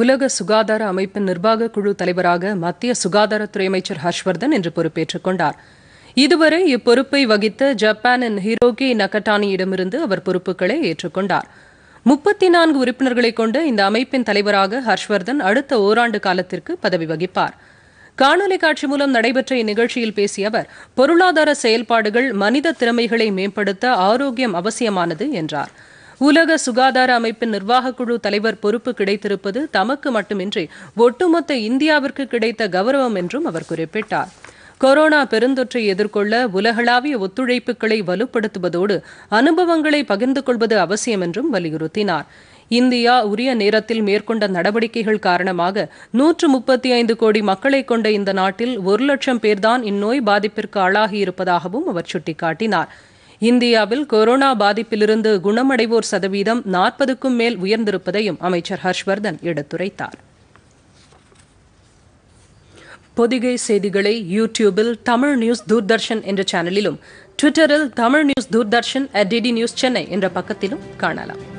உலக சுகாதார அமைப்பின் நிர்வாக குழு தலைவராக மத்திய சுகாதாரத்துறை அமைச்சர் ஹர்ஷ்வர்தன் இன்று பொறுப்பேற்றுக் கொண்டார் இதுவரை இப்பொறுப்பை வகித்த ஜப்பானின் ஹிரோகி நகட்டானியிடமிருந்து அவர் பொறுப்புகளை ஏற்றுக்கொண்டார் முப்பத்தி நான்கு உறுப்பினர்களை கொண்ட இந்த அமைப்பின் தலைவராக ஹர்ஷ்வர்தன் அடுத்த ஓராண்டு காலத்திற்கு பதவி வகிப்பார் காணொலி காட்சி மூலம் நடைபெற்ற இந்நிகழ்ச்சியில் பேசிய அவர் பொருளாதார செயல்பாடுகள் மனித திறமைகளை மேம்படுத்த ஆரோக்கியம் அவசியமானது என்றாா் உலக சுகாதார அமைப்பின் நிர்வாகக்குழு தலைவர் பொறுப்பு கிடைத்திருப்பது தமக்கு மட்டுமின்றி ஒட்டுமொத்த இந்தியாவிற்கு கிடைத்த கௌரவம் என்றும் அவர் குறிப்பிட்டார் கொரோனா பெருந்தொற்றை எதிர்கொள்ள உலகளாவிய ஒத்துழைப்புகளை வலுப்படுத்துவதோடு அனுபவங்களை பகிர்ந்து கொள்வது அவசியம் என்றும் வலியுறுத்தினார் இந்தியா உரிய நேரத்தில் மேற்கொண்ட நடவடிக்கைகள் காரணமாக நூற்று முப்பத்தி ஐந்து கோடி மக்களை கொண்ட இந்த நாட்டில் ஒரு லட்சம் பேர்தான் இந்நோய் பாதிப்பிற்கு ஆளாகியிருப்பதாகவும் அவர் சுட்டிக்காட்டினார் இந்தியாவில் கொரோனா பாதிப்பிலிருந்து குணமடைவோர் சதவீதம் நாற்பதுக்கும் மேல் உயர்ந்திருப்பதையும் அமைச்சர் ஹர்ஷ்வர்தன் எடுத்துரைத்தார் பொதிகை செய்திகளை யூ டியூபில் தமிழ் நியூஸ் தூர்தர்ஷன் என்ற சேனலிலும் ட்விட்டரில் Tamil news Doordarshan at DD news Chennai என்ற பக்கத்திலும் காணலாம்